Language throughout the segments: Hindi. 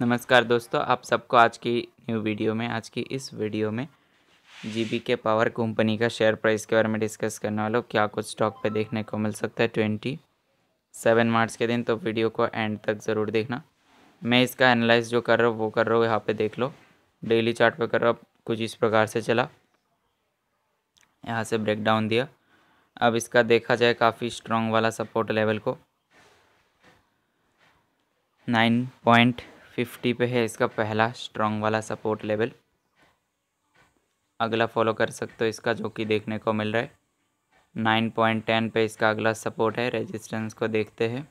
नमस्कार दोस्तों आप सबको आज की न्यू वीडियो में आज की इस वीडियो में जी के पावर कंपनी का शेयर प्राइस के बारे में डिस्कस करने वाला हूँ क्या कुछ स्टॉक पे देखने को मिल सकता है ट्वेंटी सेवन मार्च के दिन तो वीडियो को एंड तक ज़रूर देखना मैं इसका एनालाइज जो कर रहा हूँ वो कर रहा हूँ यहाँ पर देख लो डेली चार्ट कर रहा हूँ कुछ इस प्रकार से चला यहाँ से ब्रेकडाउन दिया अब इसका देखा जाए काफ़ी स्ट्रॉन्ग वाला सपोर्ट लेवल को नाइन पॉइंट फिफ्टी पे है इसका पहला स्ट्रॉन्ग वाला सपोर्ट लेवल अगला फॉलो कर सकते हो इसका जो कि देखने को मिल रहा है नाइन पॉइंट टेन पर इसका अगला सपोर्ट है रेजिस्टेंस को देखते हैं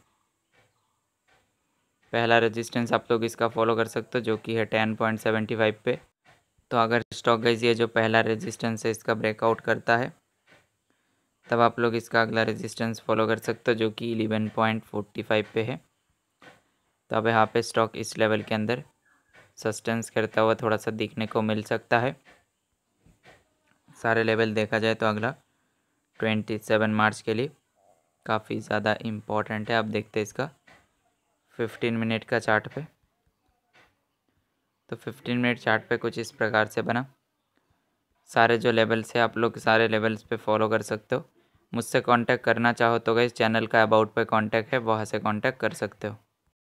पहला रेजिस्टेंस आप लोग इसका फॉलो कर सकते हो जो कि है टेन पॉइंट सेवेंटी फाइव पे तो अगर स्टॉक गाइज ये जो पहला रेजिस्टेंस है इसका ब्रेकआउट करता है तब आप लोग इसका अगला रेजिस्टेंस फॉलो कर सकते हो जो कि इलेवन पॉइंट फोर्टी फाइव पे है तो अब यहाँ पे स्टॉक इस लेवल के अंदर सस्टेंस करता हुआ थोड़ा सा दिखने को मिल सकता है सारे लेवल देखा जाए तो अगला ट्वेंटी सेवन मार्च के लिए काफ़ी ज़्यादा इम्पॉर्टेंट है आप देखते हैं इसका फिफ्टीन मिनट का चार्ट पे तो फिफ्टीन मिनट चार्ट पे कुछ इस प्रकार से बना सारे जो लेवल्स है आप लोग सारे लेवल्स पे फॉलो कर सकते हो मुझसे कांटेक्ट करना चाहो तो गई चैनल का अबाउट पे कांटेक्ट है वहाँ से कांटेक्ट कर सकते हो